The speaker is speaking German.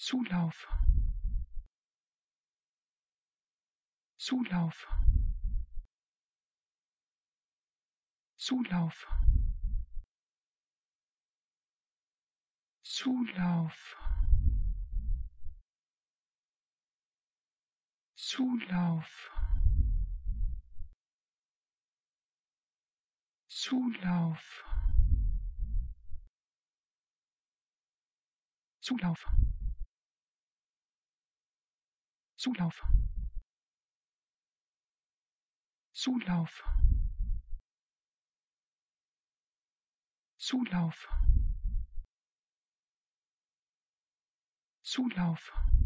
Zulauf Zulauf Zulauf Zulauf Zulauf Zulauf Zulauf Zulauf. Zulauf. Zulauf. Zulauf.